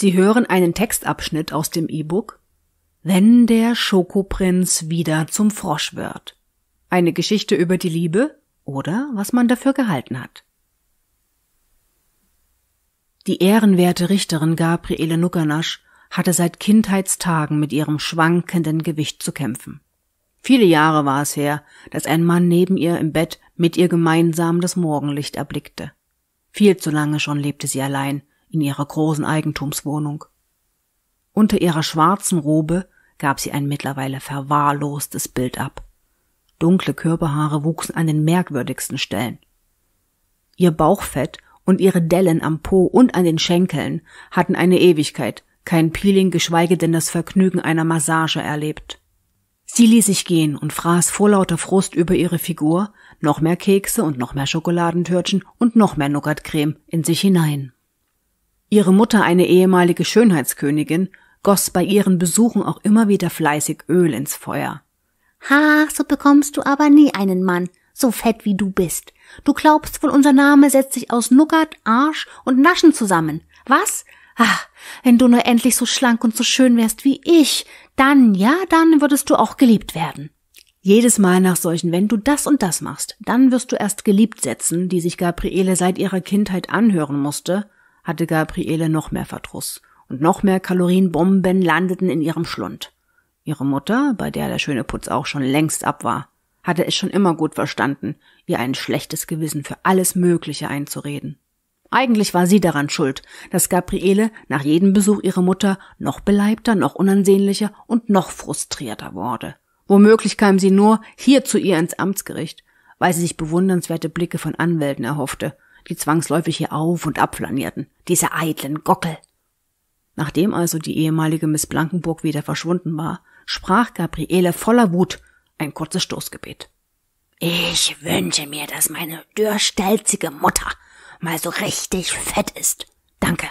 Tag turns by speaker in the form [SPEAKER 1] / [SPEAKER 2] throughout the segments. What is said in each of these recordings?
[SPEAKER 1] Sie hören einen Textabschnitt aus dem E-Book Wenn der Schokoprinz wieder zum Frosch wird. Eine Geschichte über die Liebe oder was man dafür gehalten hat. Die ehrenwerte Richterin Gabriele Nuckanasch hatte seit Kindheitstagen mit ihrem schwankenden Gewicht zu kämpfen. Viele Jahre war es her, dass ein Mann neben ihr im Bett mit ihr gemeinsam das Morgenlicht erblickte. Viel zu lange schon lebte sie allein, in ihrer großen Eigentumswohnung. Unter ihrer schwarzen Robe gab sie ein mittlerweile verwahrlostes Bild ab. Dunkle Körperhaare wuchsen an den merkwürdigsten Stellen. Ihr Bauchfett und ihre Dellen am Po und an den Schenkeln hatten eine Ewigkeit, kein Peeling, geschweige denn das Vergnügen einer Massage erlebt. Sie ließ sich gehen und fraß vor lauter Frust über ihre Figur noch mehr Kekse und noch mehr Schokoladentörtchen und noch mehr nougat in sich hinein. Ihre Mutter, eine ehemalige Schönheitskönigin, goss bei ihren Besuchen auch immer wieder fleißig Öl ins Feuer. Ha, so bekommst du aber nie einen Mann, so fett wie du bist. Du glaubst wohl, unser Name setzt sich aus Nougat, Arsch und Naschen zusammen. Was? Ach, wenn du nur endlich so schlank und so schön wärst wie ich, dann, ja, dann würdest du auch geliebt werden. Jedes Mal nach solchen, wenn du das und das machst, dann wirst du erst geliebt setzen, die sich Gabriele seit ihrer Kindheit anhören musste, hatte Gabriele noch mehr Verdruss und noch mehr Kalorienbomben landeten in ihrem Schlund. Ihre Mutter, bei der der schöne Putz auch schon längst ab war, hatte es schon immer gut verstanden, ihr ein schlechtes Gewissen für alles Mögliche einzureden. Eigentlich war sie daran schuld, dass Gabriele nach jedem Besuch ihrer Mutter noch beleibter, noch unansehnlicher und noch frustrierter wurde. Womöglich kam sie nur hier zu ihr ins Amtsgericht, weil sie sich bewundernswerte Blicke von Anwälten erhoffte die zwangsläufig hier auf und abflanierten, diese eitlen Gockel. Nachdem also die ehemalige Miss Blankenburg wieder verschwunden war, sprach Gabriele voller Wut ein kurzes Stoßgebet. Ich wünsche mir, dass meine dürrstelzige Mutter mal so richtig fett ist. Danke.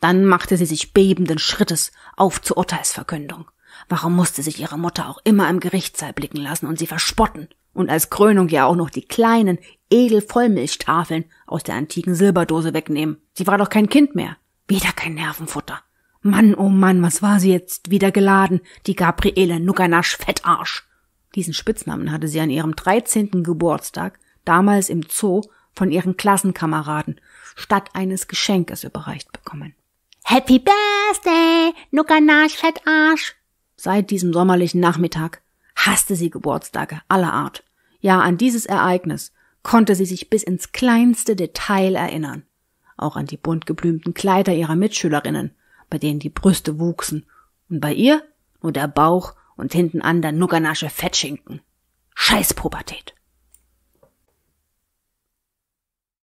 [SPEAKER 1] Dann machte sie sich bebenden Schrittes auf zur Urteilsverkündung. Warum musste sich ihre Mutter auch immer im Gerichtssaal blicken lassen und sie verspotten und als Krönung ja auch noch die kleinen, Edelvollmilchtafeln aus der antiken Silberdose wegnehmen. Sie war doch kein Kind mehr. Wieder kein Nervenfutter. Mann, oh Mann, was war sie jetzt wieder geladen, die Gabriele Nugganasch Fettarsch. Diesen Spitznamen hatte sie an ihrem 13. Geburtstag, damals im Zoo, von ihren Klassenkameraden statt eines Geschenkes überreicht bekommen. Happy Birthday, Nugganasch Fettarsch. Seit diesem sommerlichen Nachmittag hasste sie Geburtstage aller Art. Ja, an dieses Ereignis konnte sie sich bis ins kleinste Detail erinnern, auch an die bunt geblümten Kleider ihrer Mitschülerinnen, bei denen die Brüste wuchsen, und bei ihr nur der Bauch und hinten an der Nuggernasche Fettschinken. Scheiß Pubertät.